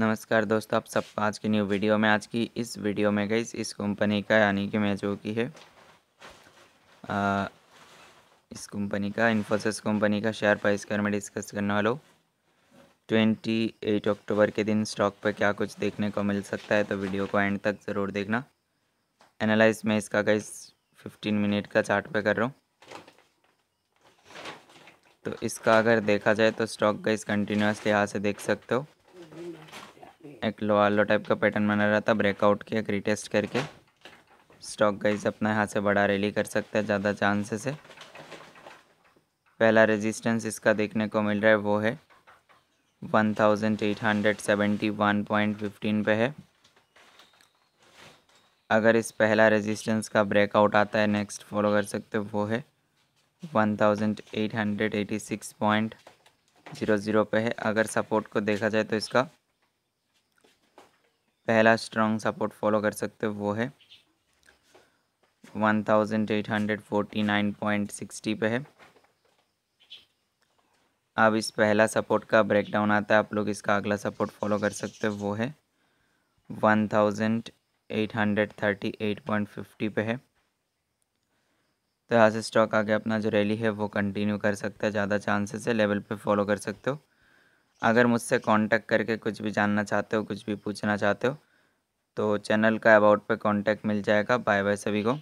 नमस्कार दोस्तों आप सब आज की न्यू वीडियो में आज की इस वीडियो में गई इस कंपनी का यानी कि मैं जो की है आ, इस कंपनी का इन्फोसिस कंपनी का शेयर प्राइस बारे में डिस्कस करने वाला हूँ ट्वेंटी एट अक्टूबर के दिन स्टॉक पर क्या कुछ देखने को मिल सकता है तो वीडियो को एंड तक ज़रूर देखना एनालाइज मैं इसका गई फिफ्टीन मिनट का चार्ट पे कर रहा हूँ तो इसका अगर देखा जाए तो स्टॉक गई कंटिन्यूसली यहाँ से देख सकते हो एक लोअलो टाइप का पैटर्न बना रहा था ब्रेकआउट किया रिटेस्ट करके स्टॉक गाइज अपना यहाँ से बड़ा रैली कर सकता है ज़्यादा चांसेस है पहला रेजिस्टेंस इसका देखने को मिल रहा है वो है one one eight hundred seventy point fifteen पे है अगर इस पहला रेजिस्टेंस का ब्रेकआउट आता है नेक्स्ट फॉलो कर सकते हो वो है one eight hundred eighty six point zero zero पे है अगर सपोर्ट को देखा जाए तो इसका पहला स्ट्रॉन्ग सपोर्ट फॉलो कर सकते हो वो है one eight hundred forty nine point sixty पे है अब इस पहला सपोर्ट का ब्रेकडाउन आता है आप लोग इसका अगला सपोर्ट फॉलो कर सकते हो वो है one eight eight hundred thirty point fifty पे है तो यहाँ से स्टॉक आगे अपना जो रैली है वो कंटिन्यू कर सकता है ज़्यादा चांसेस है लेवल पे फॉलो कर सकते हो अगर मुझसे कांटेक्ट करके कुछ भी जानना चाहते हो कुछ भी पूछना चाहते हो तो चैनल का अबाउट पे कांटेक्ट मिल जाएगा बाय बाय सभी को